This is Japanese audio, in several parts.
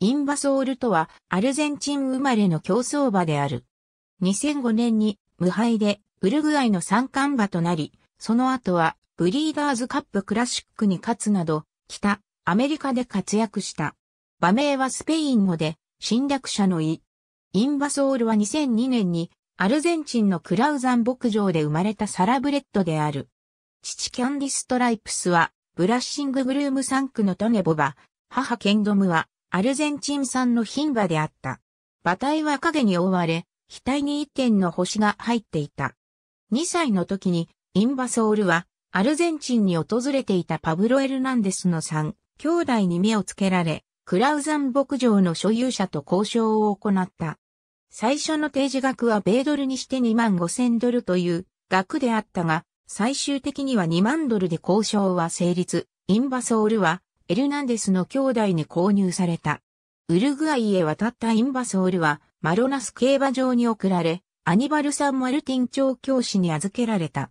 インバソールとはアルゼンチン生まれの競走馬である。2005年に無敗でウルグアイの三冠馬となり、その後はブリーダーズカップクラシックに勝つなど、北アメリカで活躍した。馬名はスペイン語で侵略者の意。インバソールは2002年にアルゼンチンのクラウザン牧場で生まれたサラブレッドである。父キャンディストライプスはブラッシンググルームサンクのトネボバ、母ケンドムはアルゼンチン産の牝馬であった。馬体は影に覆われ、額に一点の星が入っていた。2歳の時に、インバソールは、アルゼンチンに訪れていたパブロ・エルナンデスの3兄弟に目をつけられ、クラウザン牧場の所有者と交渉を行った。最初の提示額は米ドルにして2万5千ドルという額であったが、最終的には2万ドルで交渉は成立。インバソールはエルナンデスの兄弟に購入された。ウルグアイへ渡ったインバソールは、マロナス競馬場に送られ、アニバル・サン・マルティン調教師に預けられた。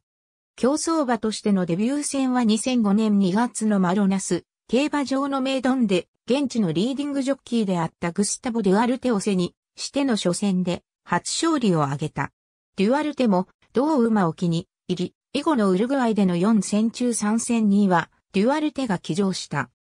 競争馬としてのデビュー戦は2005年2月のマロナス、競馬場のメイドンで、現地のリーディングジョッキーであったグスタボ・デュアルテを背に、しての初戦で、初勝利を挙げた。デュアルテも、同馬を気に入り、以後のウルグアイでの4戦中3戦には、デュアルテが騎乗した。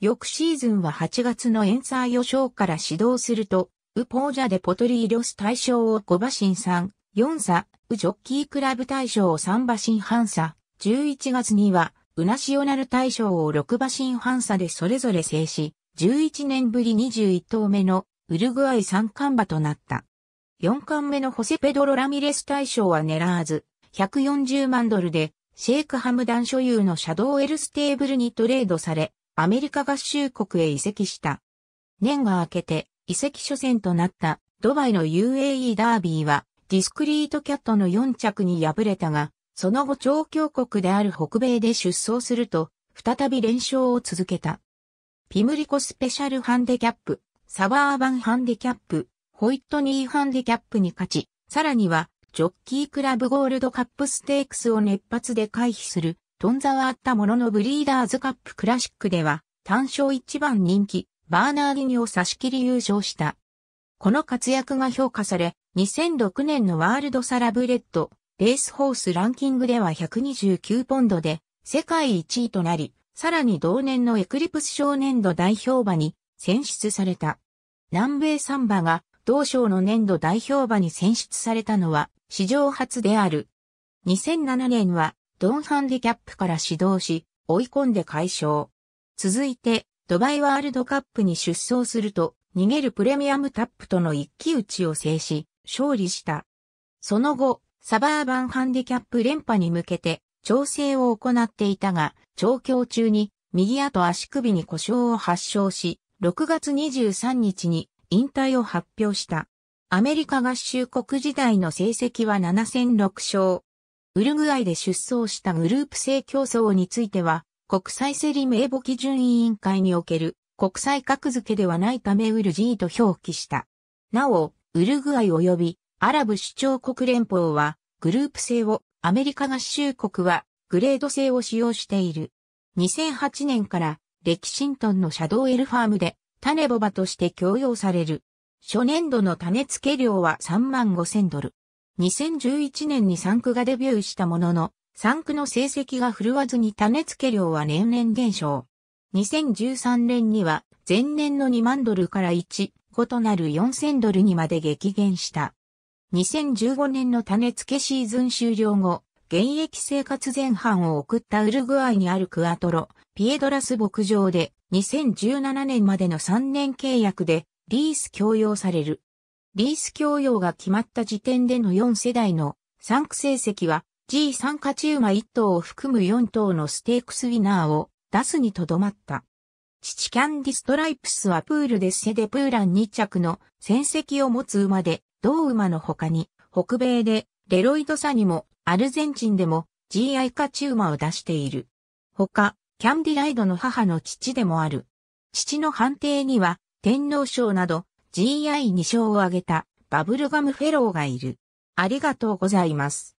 翌シーズンは8月のエンサー予想から始動すると、ウポージャでポトリーリョス大賞を5馬身3、4差、ウジョッキークラブ大賞を3馬身半差、11月には、ウナシオナル大賞を6馬身半差でそれぞれ制し、11年ぶり21頭目のウルグアイ3冠馬となった。4冠目のホセペドロ・ラミレス大賞は狙わず、140万ドルで、シェイクハムダン所有のシャドウエルステーブルにトレードされ、アメリカ合衆国へ移籍した。年が明けて移籍初戦となったドバイの UAE ダービーはディスクリートキャットの4着に敗れたが、その後調教国である北米で出走すると、再び連勝を続けた。ピムリコスペシャルハンデキャップ、サバーバンハンデキャップ、ホイットニーハンデキャップに勝ち、さらには、ジョッキークラブゴールドカップステークスを熱発で回避するトンザはあったもののブリーダーズカップクラシックでは単勝一番人気、バーナーディニを差し切り優勝した。この活躍が評価され、2006年のワールドサラブレッド、レースホースランキングでは129ポンドで世界1位となり、さらに同年のエクリプス少年度代表馬に選出された。南米サンバが同賞の年度代表馬に選出されたのは史上初である。2007年はドンハンディキャップから指導し、追い込んで解消。続いて、ドバイワールドカップに出走すると、逃げるプレミアムタップとの一騎打ちを制し、勝利した。その後、サバーバンハンディキャップ連覇に向けて、調整を行っていたが、調教中に、右後足首に故障を発症し、6月23日に引退を発表した。アメリカ合衆国時代の成績は7戦6勝、ウルグアイで出走したグループ制競争については、国際競り名簿基準委員会における国際格付けではないためウルジーと表記した。なお、ウルグアイ及びアラブ首長国連邦はグループ制を、アメリカ合衆国はグレード制を使用している。2008年からレキシントンのシャドウエルファームで種ボバとして供用される。初年度の種付け量は3万5 0 0 0ドル。2011年に産区がデビューしたものの、産区の成績が振るわずに種付け量は年々減少。2013年には前年の2万ドルから1、5となる4000ドルにまで激減した。2015年の種付けシーズン終了後、現役生活前半を送ったウルグアイにあるクアトロ、ピエドラス牧場で2017年までの3年契約でリース強要される。リース供養が決まった時点での4世代の産区成績は G3 勝ち馬1頭を含む4頭のステークスウィナーを出すにとどまった。父キャンディストライプスはプールでセデプーラン2着の戦績を持つ馬で、同馬の他に北米でレロイドサにもアルゼンチンでも GI 勝ち馬を出している。他、キャンディライドの母の父でもある。父の判定には天皇賞など GI2 賞を挙げたバブルガムフェローがいる。ありがとうございます。